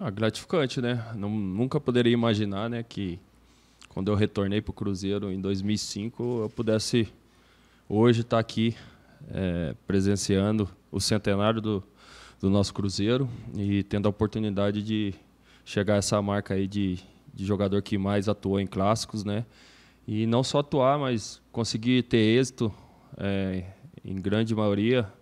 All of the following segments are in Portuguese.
Ah, gratificante, né? Não, nunca poderia imaginar, né, que quando eu retornei para o Cruzeiro em 2005, eu pudesse hoje estar tá aqui é, presenciando o centenário do, do nosso Cruzeiro e tendo a oportunidade de chegar a essa marca aí de, de jogador que mais atuou em clássicos, né? E não só atuar, mas conseguir ter êxito é, em grande maioria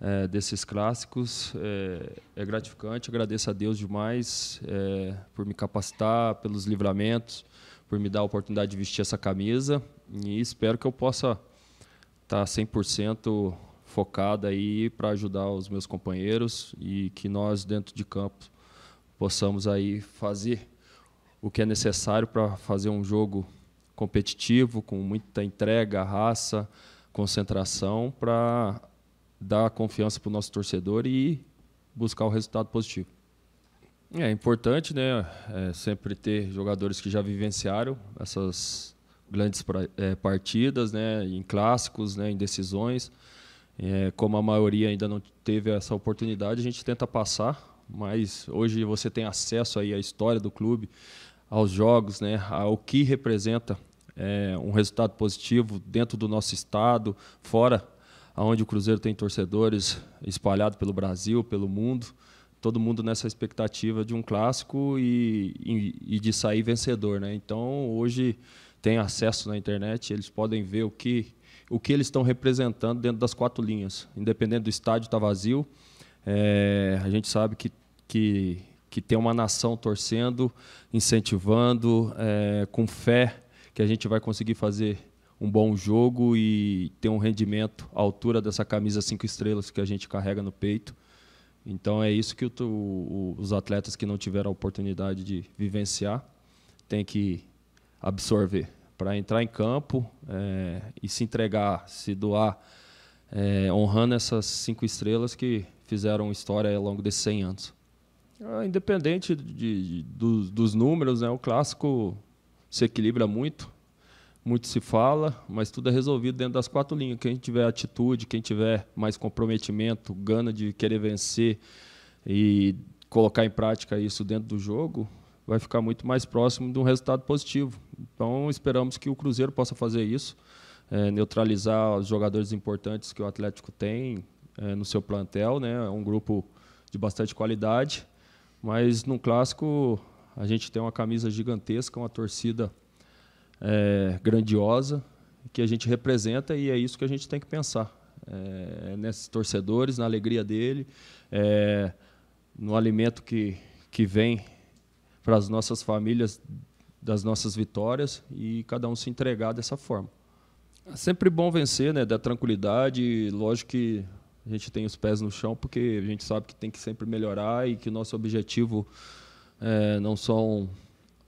é, desses clássicos. É, é, gratificante, agradeço a Deus demais é, por me capacitar, pelos livramentos, por me dar a oportunidade de vestir essa camisa e espero que eu possa estar tá 100% focado aí para ajudar os meus companheiros e que nós dentro de campo possamos aí fazer o que é necessário para fazer um jogo competitivo, com muita entrega, raça, concentração para dar confiança para o nosso torcedor e buscar o um resultado positivo. É importante, né? É sempre ter jogadores que já vivenciaram essas grandes é, partidas, né? Em clássicos, né? Em decisões. É, como a maioria ainda não teve essa oportunidade, a gente tenta passar. Mas hoje você tem acesso aí à história do clube, aos jogos, né? Ao que representa é, um resultado positivo dentro do nosso estado, fora onde o Cruzeiro tem torcedores espalhados pelo Brasil, pelo mundo, todo mundo nessa expectativa de um clássico e, e, e de sair vencedor. Né? Então, hoje tem acesso na internet, eles podem ver o que, o que eles estão representando dentro das quatro linhas. Independente do estádio estar tá vazio, é, a gente sabe que, que, que tem uma nação torcendo, incentivando, é, com fé que a gente vai conseguir fazer um bom jogo e ter um rendimento à altura dessa camisa cinco estrelas que a gente carrega no peito. Então é isso que o, o, os atletas que não tiveram a oportunidade de vivenciar têm que absorver para entrar em campo é, e se entregar, se doar, é, honrando essas cinco estrelas que fizeram história ao longo desses 100 anos. Ah, independente de, de, dos, dos números, né, o clássico se equilibra muito muito se fala, mas tudo é resolvido dentro das quatro linhas. Quem tiver atitude, quem tiver mais comprometimento, gana de querer vencer e colocar em prática isso dentro do jogo, vai ficar muito mais próximo de um resultado positivo. Então, esperamos que o Cruzeiro possa fazer isso, é, neutralizar os jogadores importantes que o Atlético tem é, no seu plantel, né? É um grupo de bastante qualidade, mas no clássico a gente tem uma camisa gigantesca, uma torcida é, grandiosa que a gente representa e é isso que a gente tem que pensar. É, é nesses torcedores, na alegria dele, é, no alimento que, que vem para as nossas famílias das nossas vitórias e cada um se entregar dessa forma. É sempre bom vencer, né? Da tranquilidade, lógico que a gente tem os pés no chão porque a gente sabe que tem que sempre melhorar e que o nosso objetivo é, não são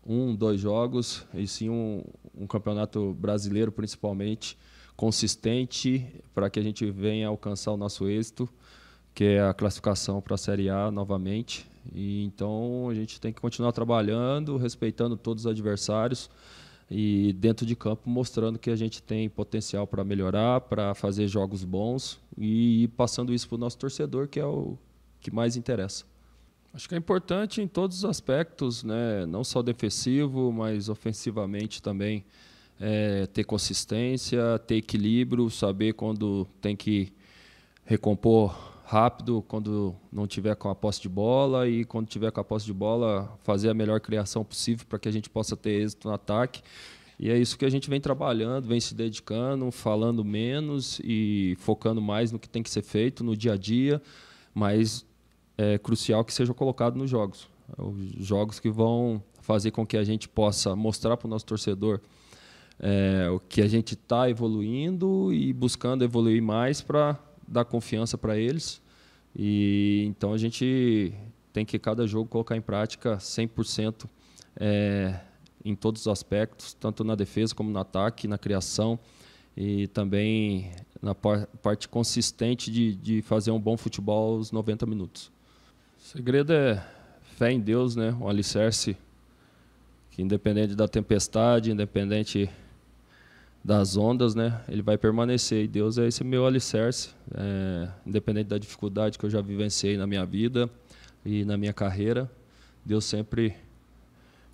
um, dois jogos, e sim um, um campeonato brasileiro, principalmente, consistente, para que a gente venha alcançar o nosso êxito, que é a classificação para a Série A novamente. E, então a gente tem que continuar trabalhando, respeitando todos os adversários e dentro de campo mostrando que a gente tem potencial para melhorar, para fazer jogos bons e passando isso para o nosso torcedor, que é o que mais interessa. Acho que é importante em todos os aspectos, né? não só defensivo, mas ofensivamente também. É, ter consistência, ter equilíbrio, saber quando tem que recompor rápido, quando não tiver com a posse de bola e quando tiver com a posse de bola, fazer a melhor criação possível para que a gente possa ter êxito no ataque. E é isso que a gente vem trabalhando, vem se dedicando, falando menos e focando mais no que tem que ser feito no dia a dia, mas é crucial que seja colocado nos jogos. Os jogos que vão fazer com que a gente possa mostrar para o nosso torcedor é, o que a gente está evoluindo e buscando evoluir mais para dar confiança para eles. E então a gente tem que cada jogo colocar em prática 100% é, em todos os aspectos, tanto na defesa como no ataque, na criação e também na parte consistente de, de fazer um bom futebol aos 90 minutos. O segredo é fé em Deus, né? Um alicerce que independente da tempestade, independente das ondas, né? Ele vai permanecer. E Deus é esse meu alicerce, é, independente da dificuldade que eu já vivenciei na minha vida e na minha carreira, Deus sempre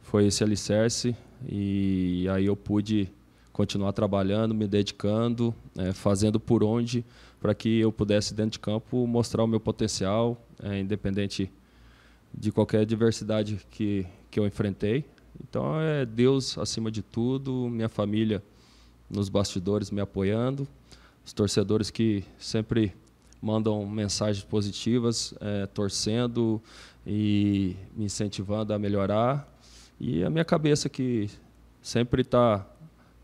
foi esse alicerce e aí eu pude continuar trabalhando, me dedicando, é, fazendo por onde para que eu pudesse dentro de campo mostrar o meu potencial, é, independente de qualquer adversidade que, que eu enfrentei. Então é Deus acima de tudo, minha família nos bastidores me apoiando, os torcedores que sempre mandam mensagens positivas, é, torcendo e me incentivando a melhorar, e a minha cabeça que sempre está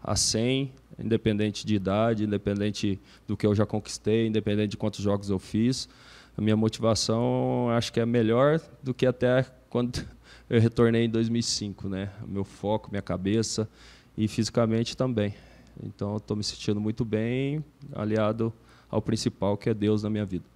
a 100, independente de idade, independente do que eu já conquistei, independente de quantos jogos eu fiz. A minha motivação acho que é melhor do que até quando eu retornei em 2005, né? O meu foco, minha cabeça e fisicamente também. Então, estou me sentindo muito bem, aliado ao principal, que é Deus na minha vida.